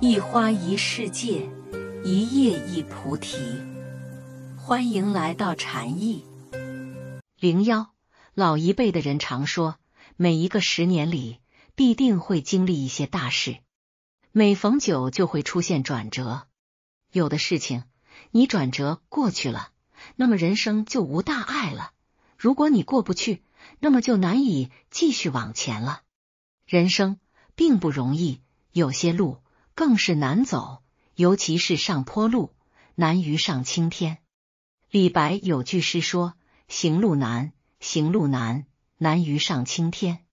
一花一世界，一叶一菩提。欢迎来到禅意零幺。老一辈的人常说，每一个十年里必定会经历一些大事。每逢九就会出现转折。有的事情你转折过去了，那么人生就无大碍了；如果你过不去，那么就难以继续往前了。人生并不容易，有些路。更是难走，尤其是上坡路，难于上青天。李白有句诗说：“行路难，行路难，难于上青天。”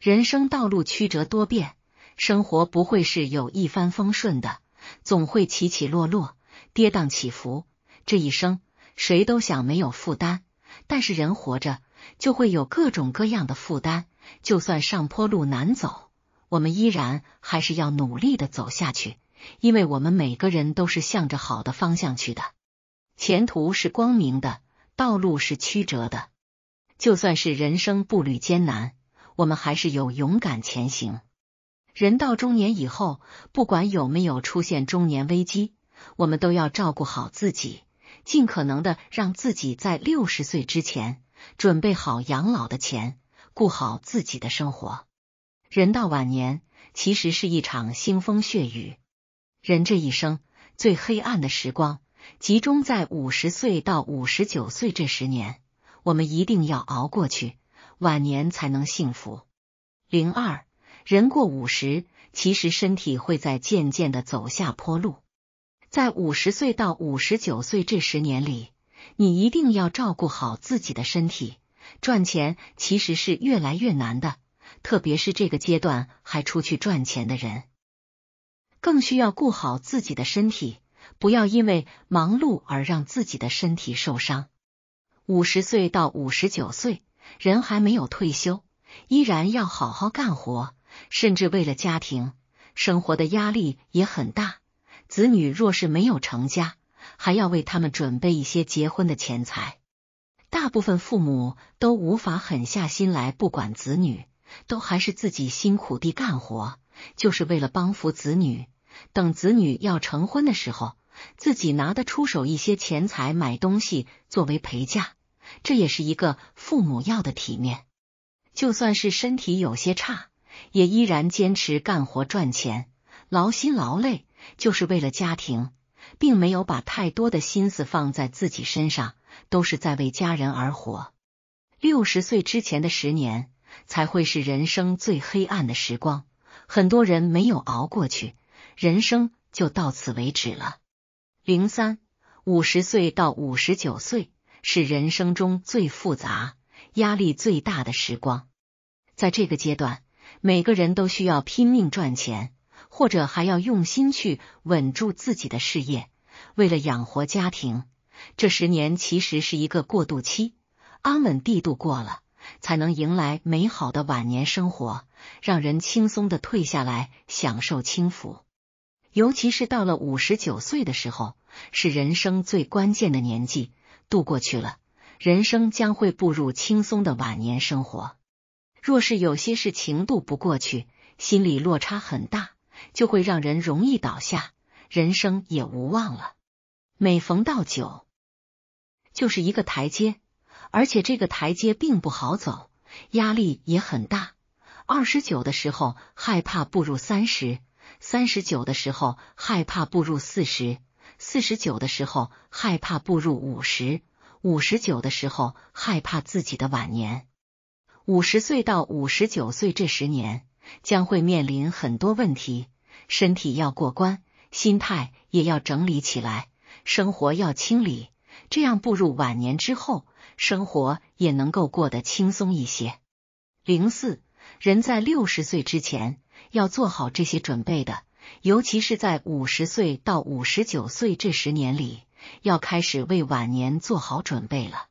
人生道路曲折多变，生活不会是有一帆风顺的，总会起起落落，跌宕起伏。这一生，谁都想没有负担，但是人活着就会有各种各样的负担，就算上坡路难走。我们依然还是要努力的走下去，因为我们每个人都是向着好的方向去的，前途是光明的，道路是曲折的。就算是人生步履艰难，我们还是有勇敢前行。人到中年以后，不管有没有出现中年危机，我们都要照顾好自己，尽可能的让自己在六十岁之前准备好养老的钱，顾好自己的生活。人到晚年，其实是一场腥风血雨。人这一生最黑暗的时光，集中在五十岁到五十九岁这十年，我们一定要熬过去，晚年才能幸福。零二，人过五十，其实身体会在渐渐的走下坡路。在五十岁到五十九岁这十年里，你一定要照顾好自己的身体。赚钱其实是越来越难的。特别是这个阶段还出去赚钱的人，更需要顾好自己的身体，不要因为忙碌而让自己的身体受伤。五十岁到五十九岁，人还没有退休，依然要好好干活，甚至为了家庭生活的压力也很大。子女若是没有成家，还要为他们准备一些结婚的钱财。大部分父母都无法狠下心来不管子女。都还是自己辛苦地干活，就是为了帮扶子女。等子女要成婚的时候，自己拿得出手一些钱财买东西作为陪嫁，这也是一个父母要的体面。就算是身体有些差，也依然坚持干活赚钱，劳心劳累就是为了家庭，并没有把太多的心思放在自己身上，都是在为家人而活。六十岁之前的十年。才会是人生最黑暗的时光，很多人没有熬过去，人生就到此为止了。零三五十岁到五十九岁是人生中最复杂、压力最大的时光，在这个阶段，每个人都需要拼命赚钱，或者还要用心去稳住自己的事业，为了养活家庭。这十年其实是一个过渡期，安稳地度过了。才能迎来美好的晚年生活，让人轻松的退下来享受清福。尤其是到了五十九岁的时候，是人生最关键的年纪，度过去了，人生将会步入轻松的晚年生活。若是有些事情度不过去，心理落差很大，就会让人容易倒下，人生也无望了。每逢到九，就是一个台阶。而且这个台阶并不好走，压力也很大。二十九的时候害怕步入三十，三十九的时候害怕步入四十，四十九的时候害怕步入五十，五十九的时候害怕自己的晚年。五十岁到五十九岁这十年将会面临很多问题，身体要过关，心态也要整理起来，生活要清理，这样步入晚年之后。生活也能够过得轻松一些。零四人在六十岁之前要做好这些准备的，尤其是在五十岁到五十九岁这十年里，要开始为晚年做好准备了。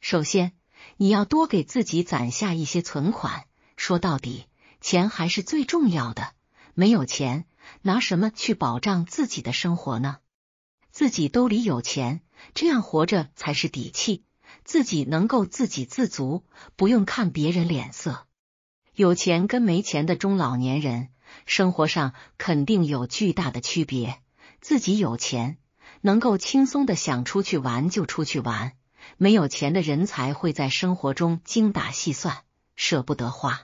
首先，你要多给自己攒下一些存款。说到底，钱还是最重要的。没有钱，拿什么去保障自己的生活呢？自己兜里有钱，这样活着才是底气。自己能够自给自足，不用看别人脸色。有钱跟没钱的中老年人生活上肯定有巨大的区别。自己有钱，能够轻松的想出去玩就出去玩；没有钱的人才会在生活中精打细算，舍不得花。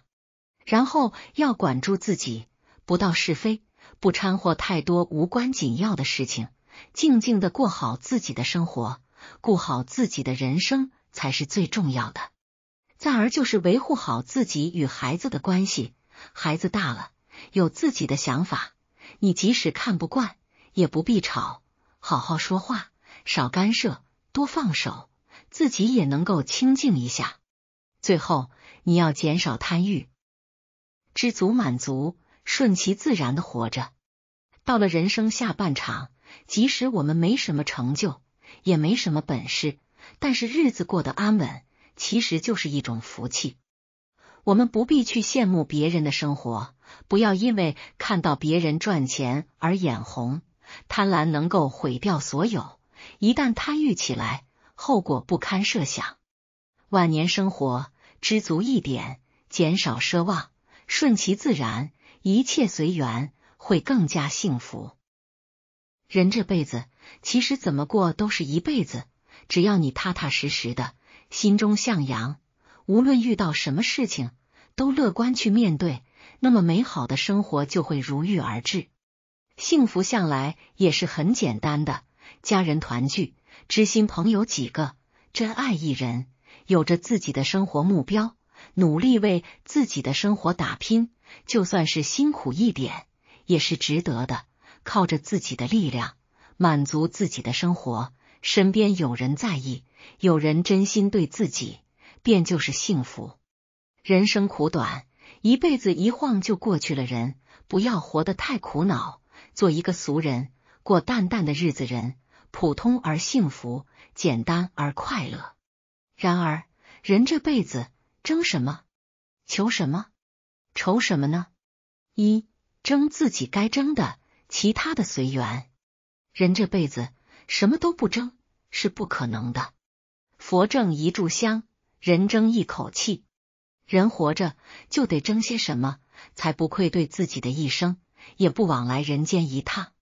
然后要管住自己，不道是非，不掺和太多无关紧要的事情，静静的过好自己的生活。顾好自己的人生才是最重要的，再而就是维护好自己与孩子的关系。孩子大了，有自己的想法，你即使看不惯，也不必吵，好好说话，少干涉，多放手，自己也能够清静一下。最后，你要减少贪欲，知足满足，顺其自然的活着。到了人生下半场，即使我们没什么成就。也没什么本事，但是日子过得安稳，其实就是一种福气。我们不必去羡慕别人的生活，不要因为看到别人赚钱而眼红。贪婪能够毁掉所有，一旦贪欲起来，后果不堪设想。晚年生活，知足一点，减少奢望，顺其自然，一切随缘，会更加幸福。人这辈子。其实怎么过都是一辈子，只要你踏踏实实的，心中向阳，无论遇到什么事情都乐观去面对，那么美好的生活就会如约而至。幸福向来也是很简单的，家人团聚，知心朋友几个，真爱一人，有着自己的生活目标，努力为自己的生活打拼，就算是辛苦一点也是值得的，靠着自己的力量。满足自己的生活，身边有人在意，有人真心对自己，便就是幸福。人生苦短，一辈子一晃就过去了。人不要活得太苦恼，做一个俗人，过淡淡的日子。人普通而幸福，简单而快乐。然而，人这辈子争什么？求什么？愁什么呢？一争自己该争的，其他的随缘。人这辈子什么都不争是不可能的。佛争一炷香，人争一口气。人活着就得争些什么，才不愧对自己的一生，也不枉来人间一趟。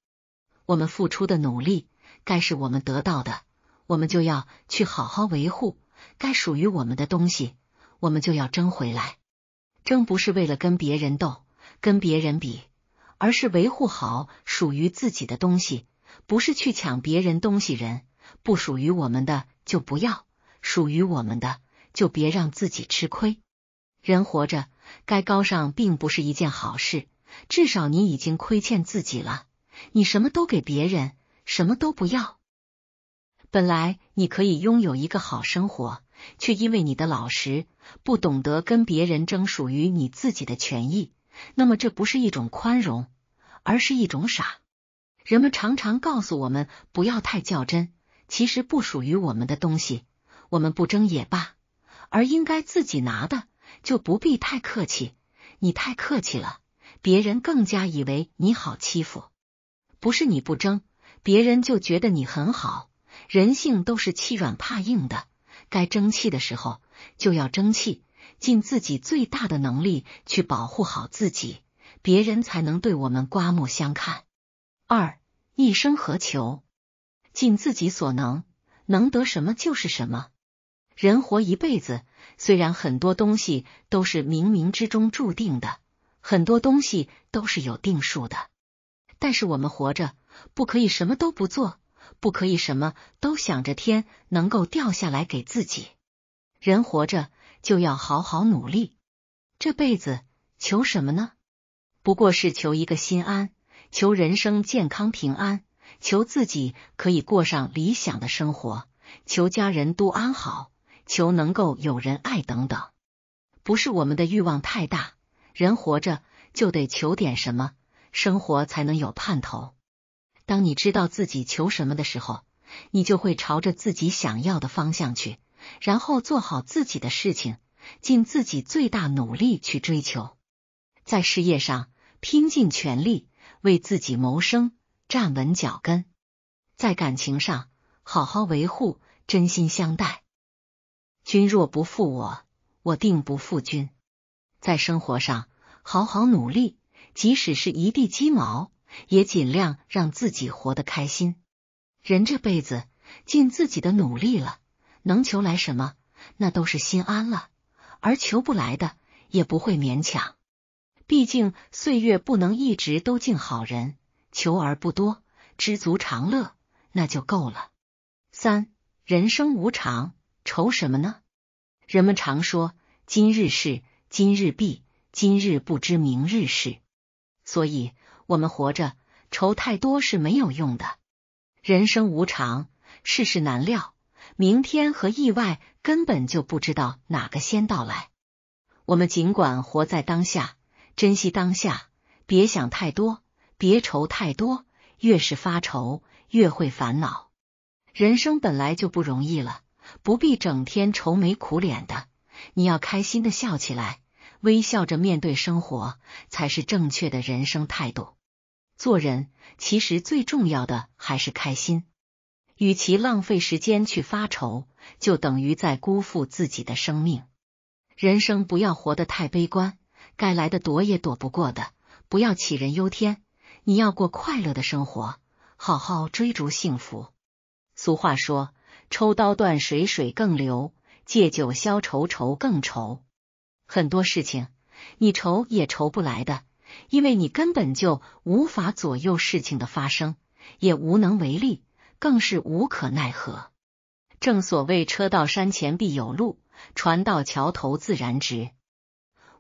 我们付出的努力，该是我们得到的，我们就要去好好维护；该属于我们的东西，我们就要争回来。争不是为了跟别人斗、跟别人比，而是维护好属于自己的东西。不是去抢别人东西，人不属于我们的就不要，属于我们的就别让自己吃亏。人活着该高尚，并不是一件好事，至少你已经亏欠自己了。你什么都给别人，什么都不要，本来你可以拥有一个好生活，却因为你的老实，不懂得跟别人争属于你自己的权益，那么这不是一种宽容，而是一种傻。人们常常告诉我们不要太较真。其实不属于我们的东西，我们不争也罢；而应该自己拿的，就不必太客气。你太客气了，别人更加以为你好欺负。不是你不争，别人就觉得你很好。人性都是欺软怕硬的，该争气的时候就要争气，尽自己最大的能力去保护好自己，别人才能对我们刮目相看。二一生何求？尽自己所能，能得什么就是什么。人活一辈子，虽然很多东西都是冥冥之中注定的，很多东西都是有定数的，但是我们活着不可以什么都不做，不可以什么都想着天能够掉下来给自己。人活着就要好好努力，这辈子求什么呢？不过是求一个心安。求人生健康平安，求自己可以过上理想的生活，求家人都安好，求能够有人爱等等。不是我们的欲望太大，人活着就得求点什么，生活才能有盼头。当你知道自己求什么的时候，你就会朝着自己想要的方向去，然后做好自己的事情，尽自己最大努力去追求，在事业上拼尽全力。为自己谋生，站稳脚跟，在感情上好好维护，真心相待。君若不负我，我定不负君。在生活上好好努力，即使是一地鸡毛，也尽量让自己活得开心。人这辈子尽自己的努力了，能求来什么，那都是心安了；而求不来的，也不会勉强。毕竟岁月不能一直都敬好人，求而不多，知足常乐，那就够了。三人生无常，愁什么呢？人们常说今日事今日毕，今日不知明日事，所以我们活着愁太多是没有用的。人生无常，世事难料，明天和意外根本就不知道哪个先到来。我们尽管活在当下。珍惜当下，别想太多，别愁太多。越是发愁，越会烦恼。人生本来就不容易了，不必整天愁眉苦脸的。你要开心的笑起来，微笑着面对生活，才是正确的人生态度。做人其实最重要的还是开心。与其浪费时间去发愁，就等于在辜负自己的生命。人生不要活得太悲观。该来的躲也躲不过的，不要杞人忧天。你要过快乐的生活，好好追逐幸福。俗话说：“抽刀断水，水更流；借酒消愁，愁更愁。”很多事情你愁也愁不来的，因为你根本就无法左右事情的发生，也无能为力，更是无可奈何。正所谓“车到山前必有路，船到桥头自然直”。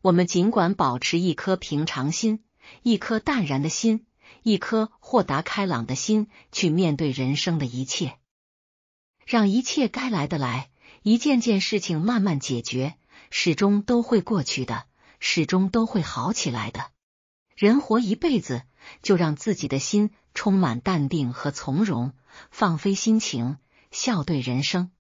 我们尽管保持一颗平常心，一颗淡然的心，一颗豁达开朗的心去面对人生的一切，让一切该来的来，一件件事情慢慢解决，始终都会过去的，始终都会好起来的。人活一辈子，就让自己的心充满淡定和从容，放飞心情，笑对人生。